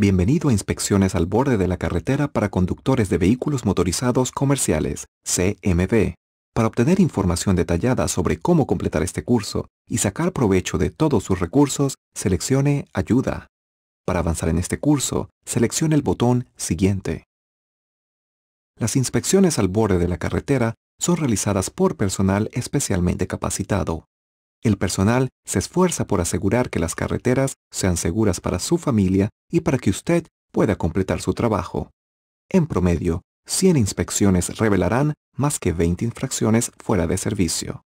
Bienvenido a Inspecciones al borde de la carretera para conductores de vehículos motorizados comerciales, CMV. Para obtener información detallada sobre cómo completar este curso y sacar provecho de todos sus recursos, seleccione Ayuda. Para avanzar en este curso, seleccione el botón Siguiente. Las inspecciones al borde de la carretera son realizadas por personal especialmente capacitado. El personal se esfuerza por asegurar que las carreteras sean seguras para su familia y para que usted pueda completar su trabajo. En promedio, 100 inspecciones revelarán más que 20 infracciones fuera de servicio.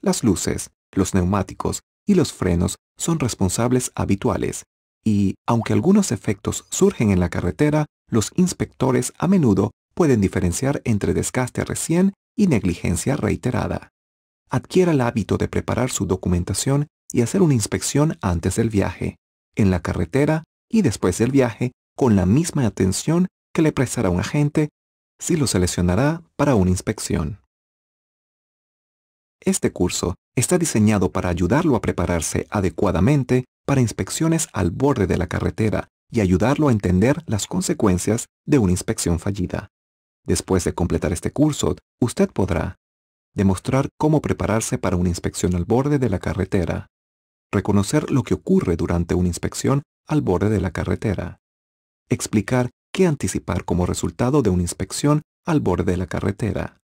Las luces, los neumáticos y los frenos son responsables habituales, y aunque algunos efectos surgen en la carretera, los inspectores a menudo pueden diferenciar entre desgaste recién y negligencia reiterada. Adquiera el hábito de preparar su documentación y hacer una inspección antes del viaje, en la carretera y después del viaje con la misma atención que le prestará un agente si lo seleccionará para una inspección. Este curso está diseñado para ayudarlo a prepararse adecuadamente para inspecciones al borde de la carretera y ayudarlo a entender las consecuencias de una inspección fallida. Después de completar este curso, usted podrá demostrar cómo prepararse para una inspección al borde de la carretera, reconocer lo que ocurre durante una inspección al borde de la carretera. Explicar qué anticipar como resultado de una inspección al borde de la carretera.